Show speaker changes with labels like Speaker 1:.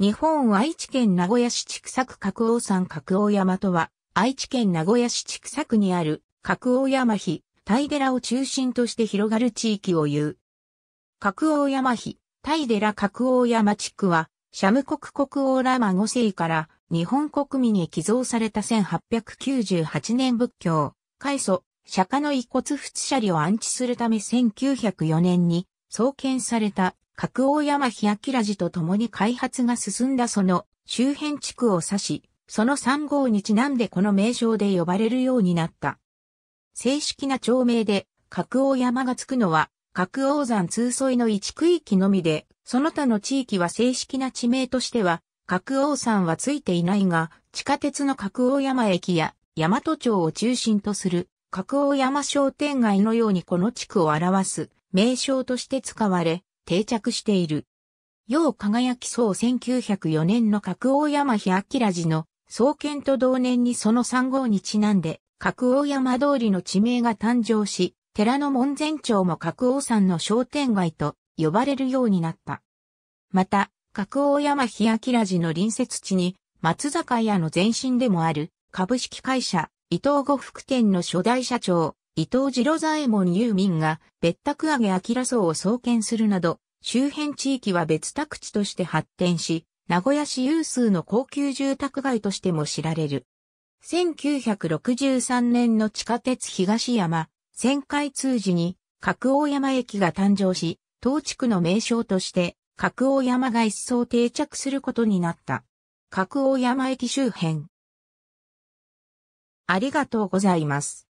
Speaker 1: 日本愛知県名古屋市畜作区角王山角王山とは、愛知県名古屋市畜作にある角王山比、大寺を中心として広がる地域を言う。角王山比、大寺角王山地区は、シャム国国王ラマ5世から日本国民に寄贈された1898年仏教、開祖、釈迦の遺骨仏舎利を安置するため1904年に創建された角大山日明寺と共に開発が進んだその周辺地区を指し、その3号にちなんでこの名称で呼ばれるようになった。正式な町名で、角大山がつくのは、角王山通沿いの一区域のみで、その他の地域は正式な地名としては、角王山はついていないが、地下鉄の角王山駅や、大和町を中心とする、角王山商店街のようにこの地区を表す、名称として使われ、定着している。よう輝きう。1904年の角王山日明寺の創建と同年にその3号にちなんで、角王山通りの地名が誕生し、寺の門前町も角王山の商店街と呼ばれるようになった。また、角王山日明寺の隣接地に、松坂屋の前身でもある、株式会社、伊藤呉服店の初代社長、伊藤次郎左衛門遊民が別宅上げ明荘を創建するなど、周辺地域は別宅地として発展し、名古屋市有数の高級住宅街としても知られる。1963年の地下鉄東山、旋回通時に、角尾山駅が誕生し、当地区の名称として、角尾山が一層定着することになった。角尾山駅周辺。
Speaker 2: ありがとうございます。